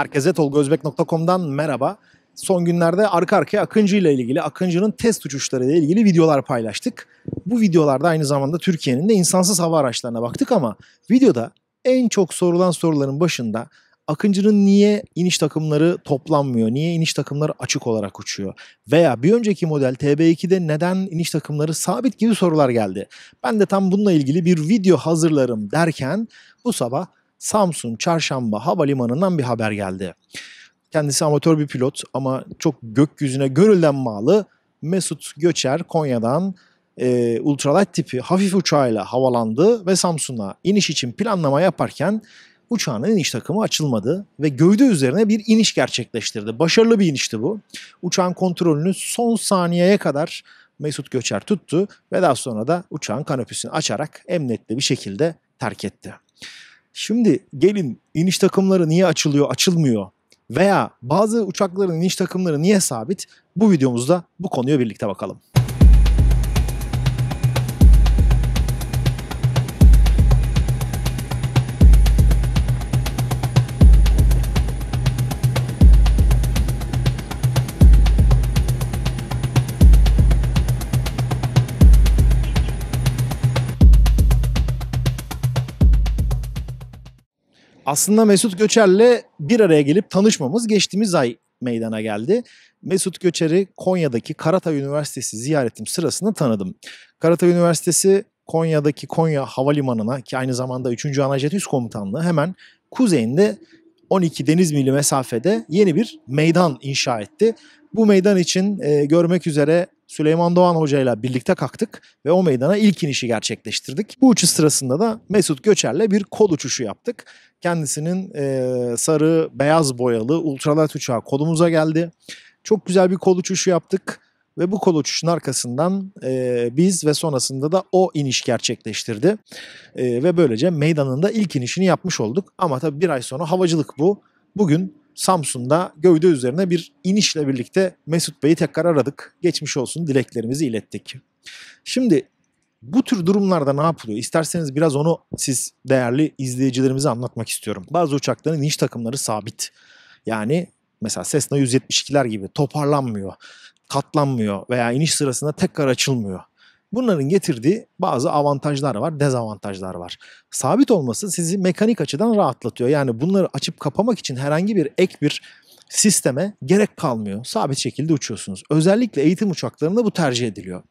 Herkese tolgozbek.com'dan merhaba. Son günlerde arka arkaya Akıncı ile ilgili, Akıncı'nın test uçuşları ile ilgili videolar paylaştık. Bu videolarda aynı zamanda Türkiye'nin de insansız hava araçlarına baktık ama videoda en çok sorulan soruların başında Akıncı'nın niye iniş takımları toplanmıyor? Niye iniş takımları açık olarak uçuyor? Veya bir önceki model TB2'de neden iniş takımları sabit gibi sorular geldi. Ben de tam bununla ilgili bir video hazırlarım derken bu sabah Samsun çarşamba havalimanından bir haber geldi. Kendisi amatör bir pilot ama çok gökyüzüne görülden malı Mesut Göçer Konya'dan e, ultralight tipi hafif uçağıyla havalandı ve Samsun'a iniş için planlama yaparken uçağın iniş takımı açılmadı ve gövde üzerine bir iniş gerçekleştirdi. Başarılı bir inişti bu. Uçağın kontrolünü son saniyeye kadar Mesut Göçer tuttu ve daha sonra da uçağın kanopüsünü açarak emniyetli bir şekilde terk etti. Şimdi gelin iniş takımları niye açılıyor, açılmıyor veya bazı uçakların iniş takımları niye sabit? Bu videomuzda bu konuya birlikte bakalım. Aslında Mesut Göçer'le bir araya gelip tanışmamız geçtiğimiz ay meydana geldi. Mesut Göçer'i Konya'daki Karatay Üniversitesi ziyaretim sırasında tanıdım. Karatay Üniversitesi Konya'daki Konya Havalimanı'na ki aynı zamanda 3. Anajet Üst Komutanlığı hemen kuzeyinde 12 deniz mili mesafede yeni bir meydan inşa etti. Bu meydan için e, görmek üzere Süleyman Doğan Hocayla birlikte kalktık ve o meydana ilk inişi gerçekleştirdik. Bu uçuş sırasında da Mesut Göçer'le bir kol uçuşu yaptık. Kendisinin e, sarı, beyaz boyalı ultralat uçağı kolumuza geldi. Çok güzel bir kol uçuşu yaptık ve bu kol uçuşun arkasından e, biz ve sonrasında da o iniş gerçekleştirdi. E, ve böylece meydanında ilk inişini yapmış olduk. Ama tabii bir ay sonra havacılık bu. Bugün Samsun'da gövde üzerine bir inişle birlikte Mesut Bey'i tekrar aradık. Geçmiş olsun dileklerimizi ilettik. Şimdi bu tür durumlarda ne yapılıyor? İsterseniz biraz onu siz değerli izleyicilerimize anlatmak istiyorum. Bazı uçakların iniş takımları sabit. Yani mesela Cessna 172'ler gibi toparlanmıyor, katlanmıyor veya iniş sırasında tekrar açılmıyor. Bunların getirdiği bazı avantajlar var, dezavantajlar var. Sabit olması sizi mekanik açıdan rahatlatıyor. Yani bunları açıp kapamak için herhangi bir ek bir sisteme gerek kalmıyor. Sabit şekilde uçuyorsunuz. Özellikle eğitim uçaklarında bu tercih ediliyor.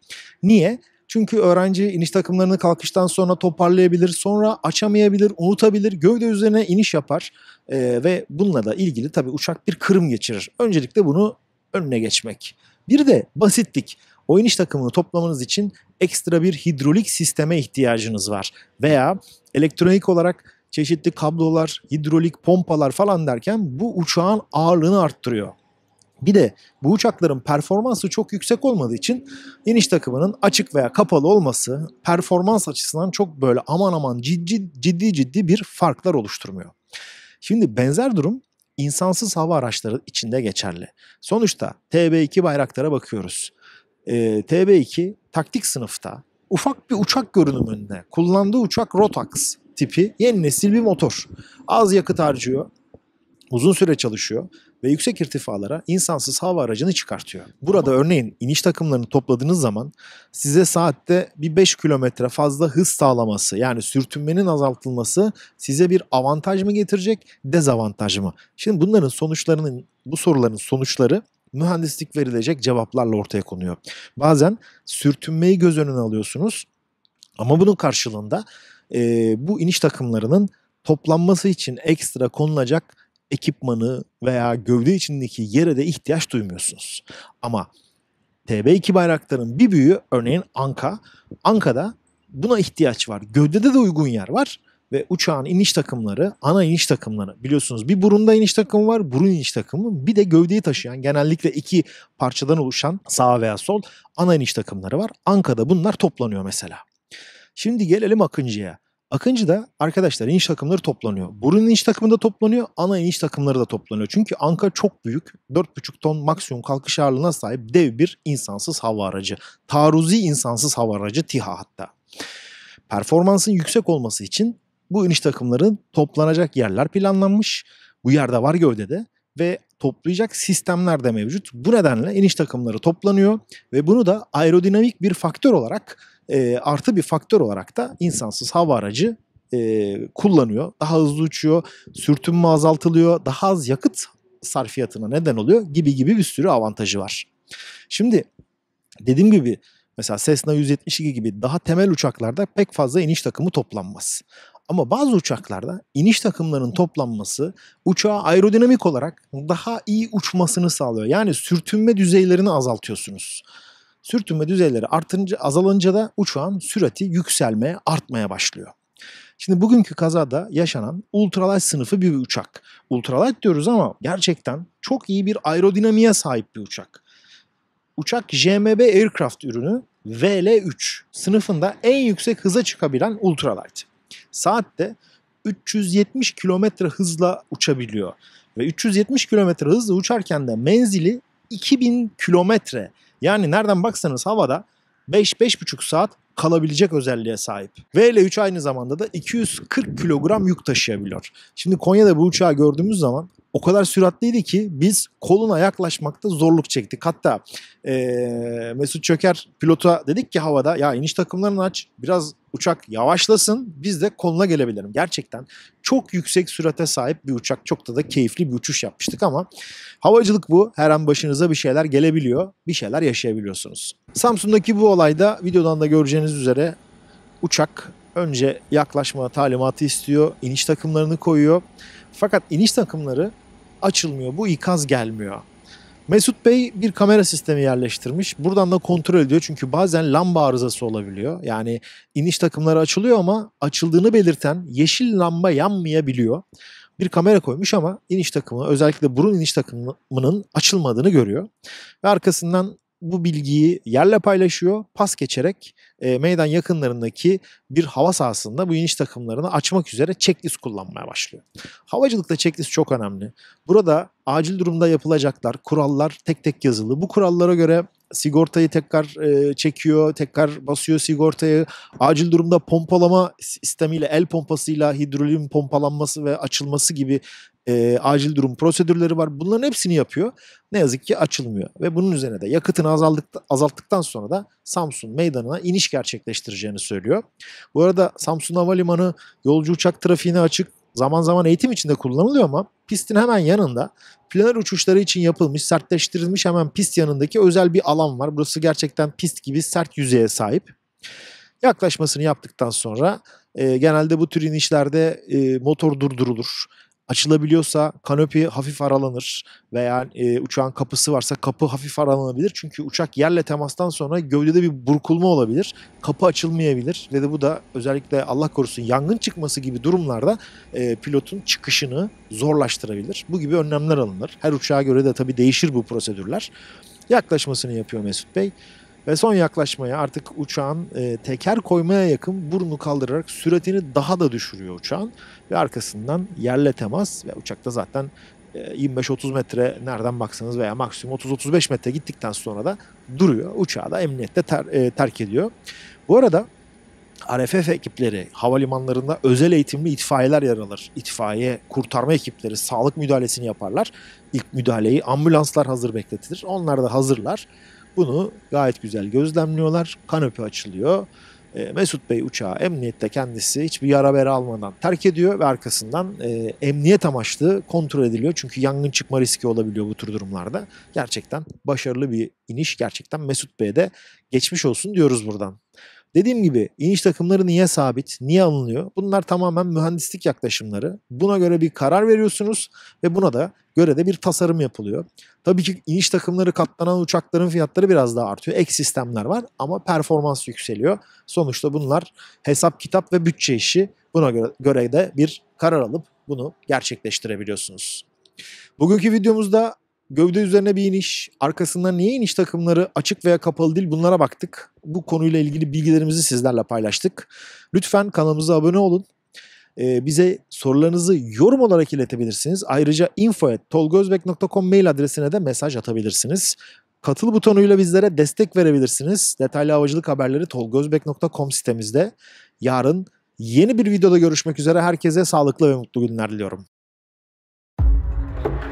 Niye? Çünkü öğrenci iniş takımlarını kalkıştan sonra toparlayabilir, sonra açamayabilir, unutabilir, gövde üzerine iniş yapar ee, ve bununla da ilgili tabii uçak bir kırım geçirir. Öncelikle bunu önüne geçmek. Bir de basitlik. O iniş takımını toplamanız için ekstra bir hidrolik sisteme ihtiyacınız var. Veya elektronik olarak çeşitli kablolar, hidrolik pompalar falan derken bu uçağın ağırlığını arttırıyor. Bir de bu uçakların performansı çok yüksek olmadığı için iniş takımının açık veya kapalı olması performans açısından çok böyle aman aman ciddi ciddi ciddi bir farklar oluşturmuyor. Şimdi benzer durum insansız hava araçları içinde geçerli. Sonuçta TB2 bayraklara bakıyoruz. Ee, TB2 taktik sınıfta ufak bir uçak görünümünde kullandığı uçak Rotax tipi yeni nesil bir motor. Az yakıt harcıyor, uzun süre çalışıyor ve yüksek irtifalara insansız hava aracını çıkartıyor. Burada örneğin iniş takımlarını topladığınız zaman size saatte bir 5 kilometre fazla hız sağlaması yani sürtünmenin azaltılması size bir avantaj mı getirecek dezavantaj mı? Şimdi bunların sonuçlarının bu soruların sonuçları mühendislik verilecek cevaplarla ortaya konuyor. Bazen sürtünmeyi göz önüne alıyorsunuz ama bunun karşılığında e, bu iniş takımlarının toplanması için ekstra konulacak ekipmanı veya gövde içindeki yere de ihtiyaç duymuyorsunuz. Ama TB2 bayrakların bir büyüğü örneğin Anka. Anka'da buna ihtiyaç var. Gövdede de uygun yer var ve uçağın iniş takımları ana iniş takımları biliyorsunuz bir burunda iniş takımı var burun iniş takımı bir de gövdeyi taşıyan genellikle iki parçadan oluşan sağ veya sol ana iniş takımları var. Anka'da bunlar toplanıyor mesela. Şimdi gelelim Akıncı'ya. Akıncı'da arkadaşlar iniş takımları toplanıyor. Burun iniş takımı da toplanıyor, ana iniş takımları da toplanıyor. Çünkü Anka çok büyük, 4,5 ton maksimum kalkış ağırlığına sahip dev bir insansız hava aracı. taruzi insansız hava aracı TİHA hatta. Performansın yüksek olması için bu iniş takımların toplanacak yerler planlanmış. Bu yerde var gövdede ve toplayacak sistemler de mevcut. Bu nedenle iniş takımları toplanıyor ve bunu da aerodinamik bir faktör olarak e, artı bir faktör olarak da insansız hava aracı e, kullanıyor. Daha hızlı uçuyor, sürtünme azaltılıyor, daha az yakıt sarfiyatına neden oluyor gibi gibi bir sürü avantajı var. Şimdi dediğim gibi mesela Cessna 172 gibi daha temel uçaklarda pek fazla iniş takımı toplanmaz. Ama bazı uçaklarda iniş takımlarının toplanması uçağı aerodinamik olarak daha iyi uçmasını sağlıyor. Yani sürtünme düzeylerini azaltıyorsunuz. Sürtünme düzeyleri artınca azalınca da uçağın sürati yükselmeye, artmaya başlıyor. Şimdi bugünkü kazada yaşanan ultralight sınıfı bir uçak. Ultralight diyoruz ama gerçekten çok iyi bir aerodinamiğe sahip bir uçak. Uçak JMB Aircraft ürünü VL3 sınıfında en yüksek hıza çıkabilen ultralight saatte 370 kilometre hızla uçabiliyor. Ve 370 kilometre hızla uçarken de menzili 2000 kilometre. Yani nereden baksanız havada 5-5,5 saat kalabilecek özelliğe sahip. VL3 aynı zamanda da 240 kilogram yük taşıyabiliyor. Şimdi Konya'da bu uçağı gördüğümüz zaman o kadar süratliydi ki biz koluna yaklaşmakta zorluk çektik. Hatta ee, Mesut Çöker pilota dedik ki havada ya iniş takımlarını aç biraz uçak yavaşlasın biz de konuna gelebilirim. Gerçekten çok yüksek sürate sahip bir uçak. Çok da da keyifli bir uçuş yapmıştık ama havacılık bu. Her an başınıza bir şeyler gelebiliyor. Bir şeyler yaşayabiliyorsunuz. Samsun'daki bu olayda videodan da göreceğiniz üzere uçak önce yaklaşma talimatı istiyor. iniş takımlarını koyuyor. Fakat iniş takımları açılmıyor. Bu ikaz gelmiyor. Mesut Bey bir kamera sistemi yerleştirmiş. Buradan da kontrol ediyor çünkü bazen lamba arızası olabiliyor. Yani iniş takımları açılıyor ama açıldığını belirten yeşil lamba yanmayabiliyor. Bir kamera koymuş ama iniş takımı özellikle burun iniş takımının açılmadığını görüyor. Ve arkasından bu bilgiyi yerle paylaşıyor. Pas geçerek e, meydan yakınlarındaki bir hava sahasında bu iniş takımlarını açmak üzere checklist kullanmaya başlıyor. Havacılıkta checklist çok önemli. Burada acil durumda yapılacaklar, kurallar tek tek yazılı. Bu kurallara göre sigortayı tekrar e, çekiyor, tekrar basıyor sigortayı. Acil durumda pompalama sistemiyle el pompasıyla hidrolin pompalanması ve açılması gibi e, acil durum prosedürleri var. Bunların hepsini yapıyor. Ne yazık ki açılmıyor. Ve bunun üzerine de yakıtını azaldık, azalttıktan sonra da Samsun meydanına iniş gerçekleştireceğini söylüyor. Bu arada Samsun Havalimanı yolcu uçak trafiğine açık. Zaman zaman eğitim içinde kullanılıyor ama pistin hemen yanında planer uçuşları için yapılmış, sertleştirilmiş hemen pist yanındaki özel bir alan var. Burası gerçekten pist gibi sert yüzeye sahip. Yaklaşmasını yaptıktan sonra e, genelde bu tür inişlerde e, motor durdurulur açılabiliyorsa kanopi hafif aralanır veya e, uçağın kapısı varsa kapı hafif aralanabilir. Çünkü uçak yerle temastan sonra gövdede bir burkulma olabilir. Kapı açılmayabilir ve de bu da özellikle Allah korusun yangın çıkması gibi durumlarda e, pilotun çıkışını zorlaştırabilir. Bu gibi önlemler alınır. Her uçağa göre de tabii değişir bu prosedürler. Yaklaşmasını yapıyor Mesut Bey. Ve son yaklaşmaya artık uçağın e, teker koymaya yakın burnu kaldırarak süratini daha da düşürüyor uçağın. Ve arkasından yerle temas ve uçakta zaten 25-30 e, metre nereden baksanız veya maksimum 30-35 metre gittikten sonra da duruyor. Uçağı da emniyette ter, e, terk ediyor. Bu arada RFF ekipleri havalimanlarında özel eğitimli itfaiyeler yer alır. İtfaiye, kurtarma ekipleri sağlık müdahalesini yaparlar. İlk müdahaleyi ambulanslar hazır bekletilir. Onlar da hazırlar. Bunu gayet güzel gözlemliyorlar. Kanepe açılıyor. E, Mesut Bey uçağı emniyette kendisi hiçbir yara bere almadan terk ediyor ve arkasından e, emniyet amaçlı kontrol ediliyor. Çünkü yangın çıkma riski olabiliyor bu tür durumlarda. Gerçekten başarılı bir iniş. Gerçekten Mesut Bey'e de geçmiş olsun diyoruz buradan. Dediğim gibi iniş takımları niye sabit, niye alınıyor? Bunlar tamamen mühendislik yaklaşımları. Buna göre bir karar veriyorsunuz ve buna da göre de bir tasarım yapılıyor. Tabii ki iniş takımları katlanan uçakların fiyatları biraz daha artıyor. Ek sistemler var ama performans yükseliyor. Sonuçta bunlar hesap kitap ve bütçe işi. Buna göre, göre de bir karar alıp bunu gerçekleştirebiliyorsunuz. Bugünkü videomuzda Gövde üzerine bir iniş, arkasından niye iniş takımları açık veya kapalı değil bunlara baktık. Bu konuyla ilgili bilgilerimizi sizlerle paylaştık. Lütfen kanalımıza abone olun. Ee, bize sorularınızı yorum olarak iletebilirsiniz. Ayrıca info.tolgozbek.com mail adresine de mesaj atabilirsiniz. Katıl butonuyla bizlere destek verebilirsiniz. Detaylı havacılık haberleri tolgozbek.com sitemizde. Yarın yeni bir videoda görüşmek üzere. Herkese sağlıklı ve mutlu günler diliyorum.